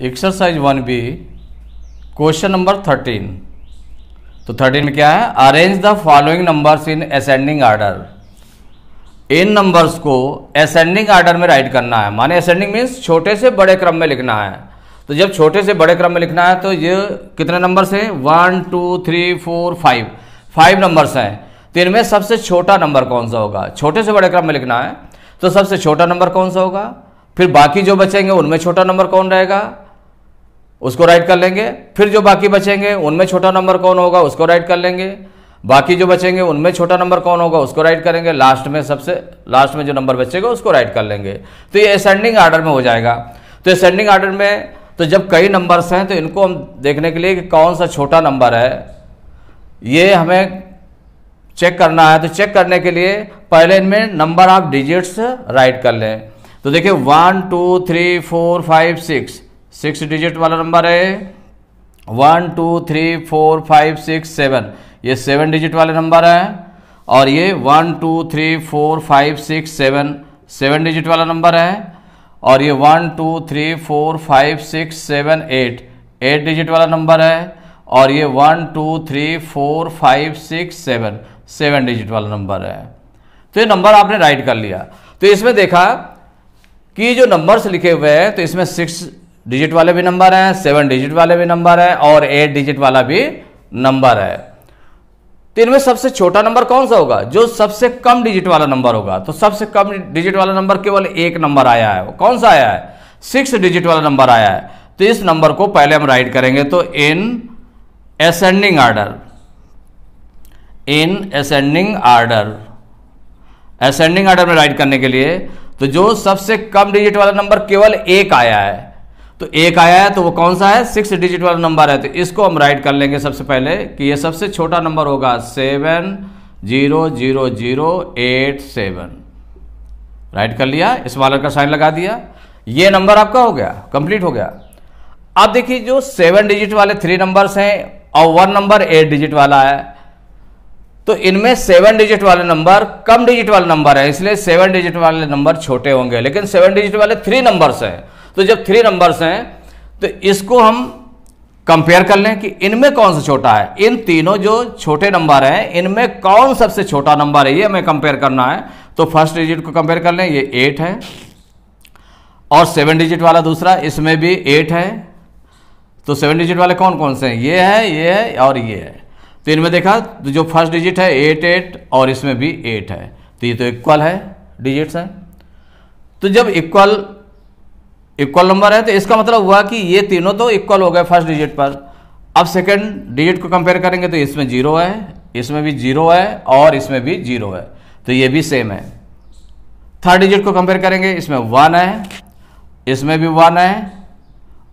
exercise one B question number thirteen तो thirteen में क्या है arrange the following numbers in ascending order इन नंबर्स को असेंडिंग ऑर्डर में राइट करना है माने असेंडिंग मीन्स छोटे से बड़े क्रम में लिखना है तो जब छोटे से बड़े क्रम में लिखना है तो ये कितने नंबर्स हैं one two three four five five numbers हैं तो इनमें सबसे छोटा नंबर कौन सा होगा छोटे से बड़े क्रम में लिखना है तो सबसे छोटा नंबर कौन सा होगा फिर बाकी जो बचेंगे उनमें छोटा नंबर कौन रहेगा उसको राइट कर लेंगे फिर जो बाकी बचेंगे उनमें छोटा नंबर कौन होगा उसको राइट कर लेंगे बाकी जो बचेंगे उनमें छोटा नंबर कौन होगा उसको राइट करेंगे लास्ट में सबसे लास्ट में जो नंबर बचेगा उसको राइट कर लेंगे तो ये असेंडिंग आर्डर में हो जाएगा तो असेंडिंग आर्डर में तो जब कई नंबर्स हैं तो इनको हम देखने के लिए कि कौन सा छोटा नंबर है ये हमें चेक करना है तो चेक करने के लिए पहले इनमें नंबर ऑफ डिजिट्स राइट कर लें तो देखिए one two three four five six six digit वाला नंबर है one two three four five six seven ये सेवन डिजिट वाले नंबर है और ये one two three four five six seven seven digit वाला नंबर है और ये one two three four five six seven eight eight digit वाला नंबर है और ये one two three four five six seven seven digit वाला नंबर है तो ये नंबर आपने राइट कर लिया तो इसमें देखा कि जो नंबर्स लिखे हुए हैं तो इसमें सिक्स डिजिट वाले भी नंबर हैं सेवन डिजिट वाले भी नंबर हैं और एट डिजिट वाला भी नंबर है तो इनमें सबसे छोटा नंबर कौन सा होगा जो सबसे कम डिजिट वाला नंबर होगा तो सबसे कम डिजिट वाला नंबर केवल एक नंबर आया है कौन सा आया है सिक्स डिजिट वाला नंबर आया है तो इस नंबर को पहले हम राइट करेंगे तो in ascending order in ascending order ascending order में राइट करने के लिए तो जो सबसे कम डिजिट वाला नंबर केवल एक आया है तो एक आया है तो वो कौन सा है सिक्स डिजिट वाला नंबर है तो इसको हम राइट कर लेंगे सबसे पहले कि ये सबसे छोटा नंबर होगा seven zero zero zero eight seven write कर लिया स्मॉलर का साइन लगा दिया ये नंबर आपका हो गया कंप्लीट हो गया अब देखिए जो सेवन डिजिट वाले थ्री नंबर्स हैं और वन नंबर एट डिजिट वाला है तो इनमें सेवन डिजिट वाले नंबर कम डिजिट वाले नंबर है इसलिए सेवन डिजिट वाले नंबर छोटे होंगे लेकिन सेवन डिजिट वाले थ्री नंबर्स हैं तो जब थ्री नंबर्स हैं तो इसको हम कंपेयर कर लें कि इनमें कौन सा छोटा है इन तीनों जो छोटे नंबर हैं इनमें कौन सबसे छोटा नंबर है ये हमें कंपेयर करना है तो फर्स्ट डिजिट को कंपेयर कर लें ये एट है और सेवन डिजिट वाला दूसरा इसमें भी एट है तो सेवन डिजिट वाले कौन कौन से हैं ये है ये है और ये है तो इनमें देखा तो जो फर्स्ट डिजिट है एट एट और इसमें भी एट है तो ये तो इक्वल है डिजिट्स हैं तो जब इक्वल इक्वल नंबर है तो इसका मतलब हुआ कि ये तीनों तो इक्वल हो गए फर्स्ट डिजिट पर अब सेकेंड डिजिट को कंपेयर करेंगे तो इसमें जीरो है इसमें भी जीरो है और इसमें भी जीरो है तो ये भी सेम है थर्ड डिजिट को कंपेयर करेंगे इसमें वन है इसमें भी वन है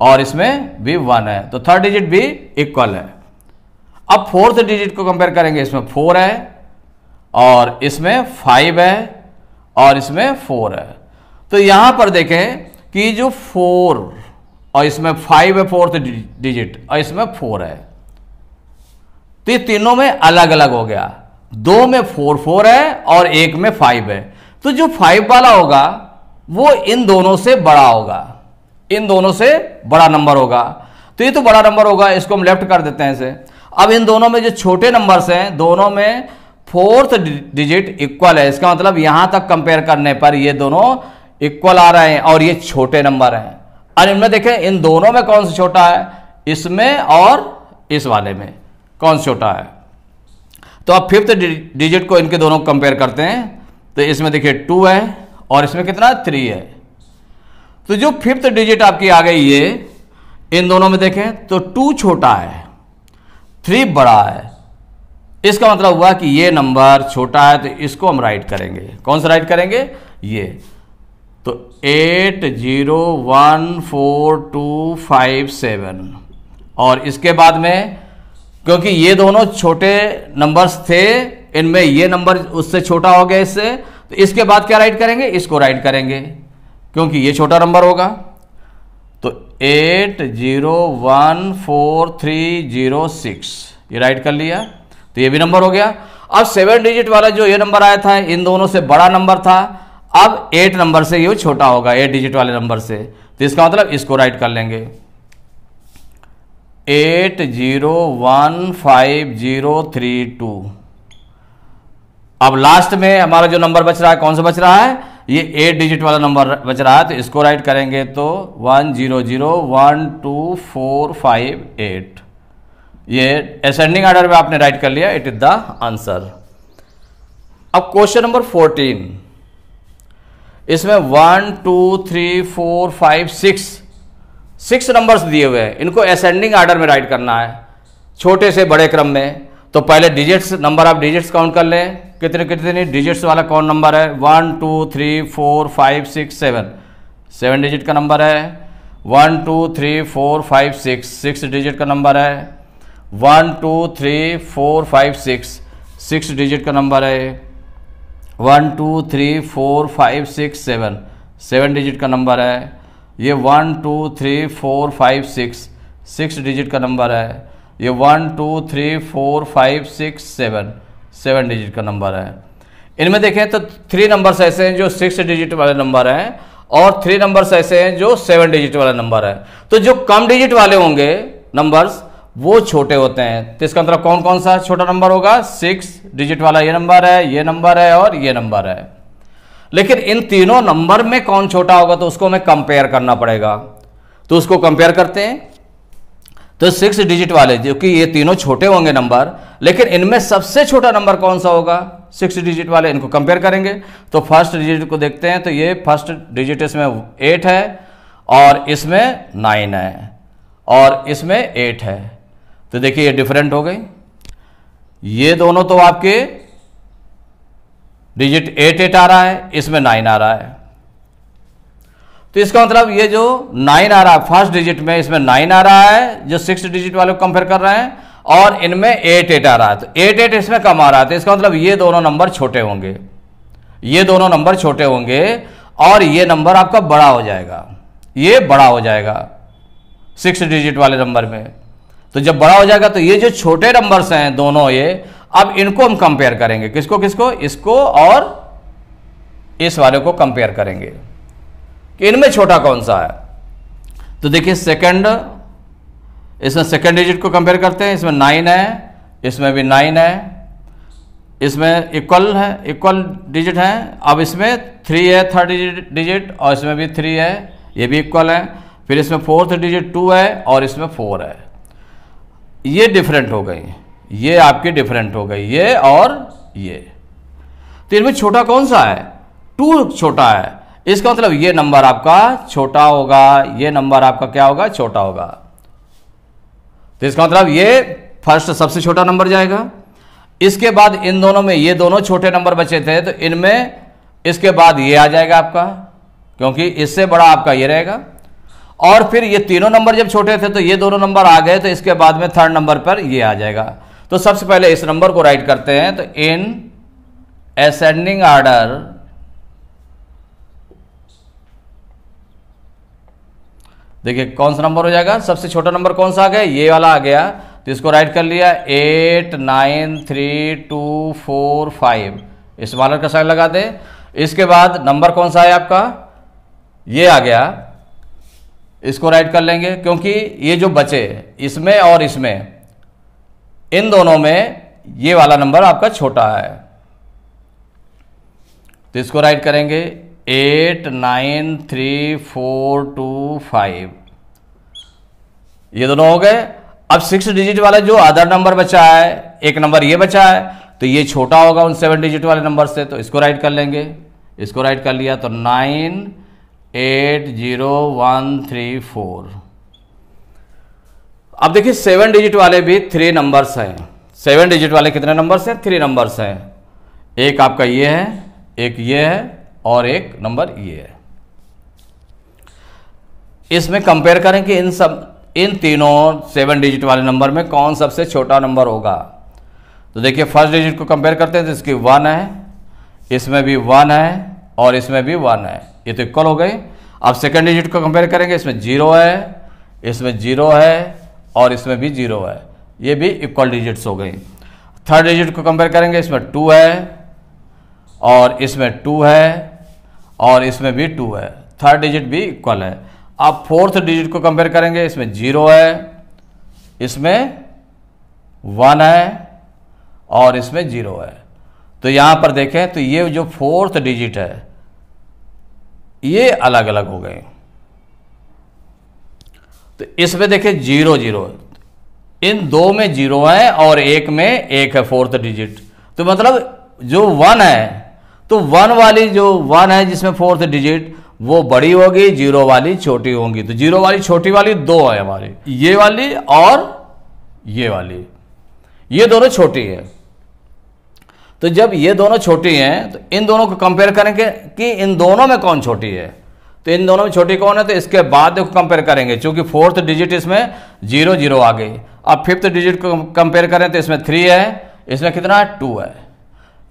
और इसमें भी वन है तो थर्ड डिजिट भी इक्वल है अब फोर्थ डिजिट को कंपेयर करेंगे इसमें फोर है और इसमें फाइव है और इसमें फोर है तो यहां पर देखें कि जो फोर और इसमें फाइव है फोर्थ डिजिट और इसमें फोर है तो ये तीनों में अलग अलग हो गया दो में फोर फोर है और एक में फाइव है तो जो फाइव वाला होगा वो इन दोनों से बड़ा होगा इन दोनों से बड़ा नंबर होगा तो ये तो बड़ा नंबर होगा इसको हम लेफ्ट कर देते हैं इसे अब इन दोनों में जो छोटे नंबर हैं दोनों में फोर्थ डिजिट इक्वल है इसका मतलब यहां तक कंपेयर करने पर ये दोनों इक्वल आ रहे हैं और ये छोटे नंबर हैं और इनमें देखें इन दोनों में कौन सा छोटा है इसमें और इस वाले में कौन सा छोटा है तो अब फिफ्थ डिजिट को इनके दोनों कंपेयर करते हैं तो इसमें देखिए टू है और इसमें कितना थ्री है तो जो फिफ्थ डिजिट आपकी आ गई ये इन दोनों में देखें तो टू छोटा है थ्री बड़ा है इसका मतलब हुआ कि ये नंबर छोटा है तो इसको हम राइट करेंगे कौन सा राइट करेंगे ये तो eight zero one four two five seven और इसके बाद में क्योंकि ये दोनों छोटे नंबर्स थे इनमें ये नंबर उससे छोटा हो गया इससे तो इसके बाद क्या राइट करेंगे इसको राइट करेंगे क्योंकि ये छोटा नंबर होगा तो eight zero one four three zero six ये राइट कर लिया तो ये भी नंबर हो गया अब सेवन डिजिट वाला जो ये नंबर आया था इन दोनों से बड़ा नंबर था अब एट नंबर से ये छोटा होगा एट डिजिट वाले नंबर से तो इसका मतलब इसको राइट कर लेंगे eight zero one five zero three two अब लास्ट में हमारा जो नंबर बच रहा है कौन सा बच रहा है ये एट डिजिट वाला नंबर बच रहा है तो इसको राइट करेंगे तो one zero zero one two four five eight ये असेंडिंग ऑर्डर में आपने राइट कर लिया इट इज द आंसर अब क्वेश्चन नंबर फोर्टीन इसमें one two three four five six six numbers दिए हुए हैं इनको असेंडिंग आर्डर में राइट करना है छोटे से बड़े क्रम में तो पहले डिजिट्स नंबर आप डिजिट्स काउंट कर लें कितने कितने डिजिट्स वाला कौन नंबर है one two three four five six seven seven digit का नंबर है one two three four five six six digit का नंबर है one two three four five six six digit का नंबर है one two three four five six seven seven digit का number है ये one two three four five six six digit का number है ये one two three four five six seven seven digit का number है इनमें देखें तो थ्री नंबर्स ऐसे हैं जो सिक्स डिजिट वाले नंबर हैं और थ्री नंबर्स ऐसे हैं जो सेवन डिजिट वाला नंबर है तो जो कम डिजिट वाले होंगे नंबर्स वो छोटे होते हैं तो इसका मतलब कौन कौन सा छोटा नंबर होगा सिक्स डिजिट वाला ये नंबर है ये नंबर है और ये नंबर है लेकिन इन तीनों नंबर में कौन छोटा होगा तो उसको हमें कंपेयर करना पड़ेगा तो उसको कंपेयर करते हैं तो सिक्स डिजिट वाले जो कि ये तीनों छोटे होंगे नंबर लेकिन इनमें सबसे छोटा नंबर कौन सा होगा सिक्स डिजिट वाले इनको कंपेयर करेंगे तो फर्स्ट डिजिट को देखते हैं तो ये फर्स्ट डिजिट इसमें एट है और इसमें नाइन है और इसमें एट है तो देखिए ये डिफरेंट हो गई ये दोनों तो आपके डिजिट एट एट आ रहा है इसमें नाइन आ रहा है तो इसका मतलब ये जो नाइन आ रहा है फर्स्ट डिजिट में इसमें नाइन आ रहा है जो सिक्स डिजिट वाले कंपेयर कर रहे हैं और इनमें एट एट आ रहा है तो एट एट इसमें कम आ रहा है तो इसका मतलब ये दोनों नंबर छोटे होंगे ये दोनों नंबर छोटे होंगे और ये नंबर आपका बड़ा हो जाएगा ये बड़ा हो जाएगा सिक्स डिजिट वाले नंबर में तो जब बड़ा हो जाएगा तो ये जो छोटे नंबर्स हैं दोनों ये अब इनको हम कंपेयर करेंगे किसको किसको इसको और इस वाले को कंपेयर करेंगे कि इनमें छोटा कौन सा है तो देखिए सेकंड इसमें सेकंड डिजिट को कंपेयर करते हैं इसमें नाइन है इसमें भी नाइन है इसमें इक्वल है इक्वल डिजिट है अब इसमें थ्री है थर्ड डिजिट डिजिट और इसमें भी थ्री है ये भी इक्वल है फिर इसमें फोर्थ डिजिट टू है और इसमें फोर है ये डिफरेंट हो गई ये आपके डिफरेंट हो गई ये और ये तो इनमें छोटा कौन सा है टू छोटा है इसका मतलब ये नंबर आपका छोटा होगा ये नंबर आपका क्या होगा छोटा होगा तो इसका मतलब ये फर्स्ट सबसे छोटा नंबर जाएगा इसके बाद इन दोनों में ये दोनों छोटे नंबर बचे थे तो इनमें इसके बाद ये आ जाएगा आपका क्योंकि इससे बड़ा आपका ये रहेगा और फिर ये तीनों नंबर जब छोटे थे तो ये दोनों नंबर आ गए तो इसके बाद में थर्ड नंबर पर ये आ जाएगा तो सबसे पहले इस नंबर को राइट करते हैं तो इन एसेंडिंग ऑर्डर देखिए कौन सा नंबर हो जाएगा सबसे छोटा नंबर कौन सा आ गया ये वाला आ गया तो इसको राइट कर लिया eight nine three two four five इस मालर का साइन लगा दे इसके बाद नंबर कौन सा है आपका ये आ गया इसको राइट कर लेंगे क्योंकि ये जो बचे इसमें और इसमें इन दोनों में ये वाला नंबर आपका छोटा है तो इसको राइट करेंगे eight nine three four two five ये दोनों हो गए अब सिक्स डिजिट वाला जो अदर नंबर बचा है एक नंबर ये बचा है तो ये छोटा होगा उन सेवन डिजिट वाले नंबर से तो इसको राइट कर लेंगे इसको राइट कर लिया तो nine eight zero one three four अब देखिए सेवन डिजिट वाले भी थ्री नंबर्स हैं सेवन डिजिट वाले कितने नंबर्स हैं थ्री नंबर्स हैं एक आपका ये है एक ये है और एक नंबर ये है इसमें कंपेयर करें कि इन सब इन तीनों सेवन डिजिट वाले नंबर में कौन सबसे छोटा नंबर होगा तो देखिए फर्स्ट डिजिट को कंपेयर करते हैं तो इसकी वन है इसमें भी वन है और इसमें भी वन है ये तो इक्वल हो गए अब सेकेंड डिजिट को कंपेयर करेंगे इसमें जीरो है इसमें जीरो है और इसमें भी जीरो है ये भी इक्वल डिजिट्स हो गई थर्ड डिजिट को कंपेयर करेंगे इसमें टू है और इसमें टू है और इसमें भी टू है थर्ड डिजिट भी इक्वल है अब फोर्थ डिजिट को कंपेयर करेंगे इसमें जीरो है इसमें वन है और इसमें जीरो है तो यहाँ पर देखें तो ये जो फोर्थ डिजिट है ये अलग अलग हो गए तो इसमें देखे जीरो जीरो इन दो में जीरो है और एक में एक है फोर्थ डिजिट तो मतलब जो वन है तो वन वाली जो वन है जिसमें फोर्थ डिजिट वो बड़ी होगी जीरो वाली छोटी होगी तो जीरो वाली छोटी वाली दो है हमारी ये वाली और ये वाली ये दोनों छोटी है तो जब ये दोनों छोटी हैं तो इन दोनों को कंपेयर करेंगे कि इन दोनों में कौन छोटी है तो इन दोनों में छोटी कौन है तो इसके बाद देखो कंपेयर करेंगे क्योंकि फोर्थ डिजिट इसमें जीरो जीरो आ गई अब फिफ्थ डिजिट को कंपेयर करें तो इसमें थ्री है इसमें कितना है टू है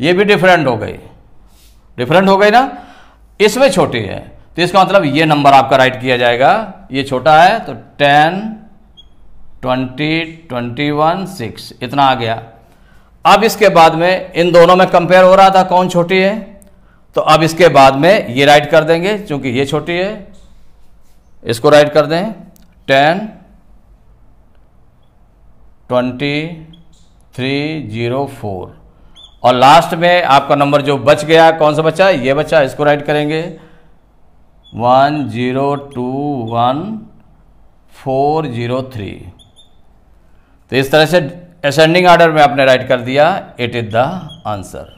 ये भी डिफरेंट हो गई डिफरेंट हो गई ना इसमें छोटी है तो इसका मतलब ये नंबर आपका राइट किया जाएगा ये छोटा है तो ten twenty twenty one six इतना आ गया अब इसके बाद में इन दोनों में कंपेयर हो रहा था कौन छोटी है तो अब इसके बाद में ये राइट कर देंगे क्योंकि ये छोटी है इसको राइट कर दें ten twenty three zero four और लास्ट में आपका नंबर जो बच गया कौन सा बचा ये बचा इसको राइट करेंगे one zero two one four zero three तो इस तरह से असेंडिंग ऑर्डर में आपने राइट कर दिया इट इज द आंसर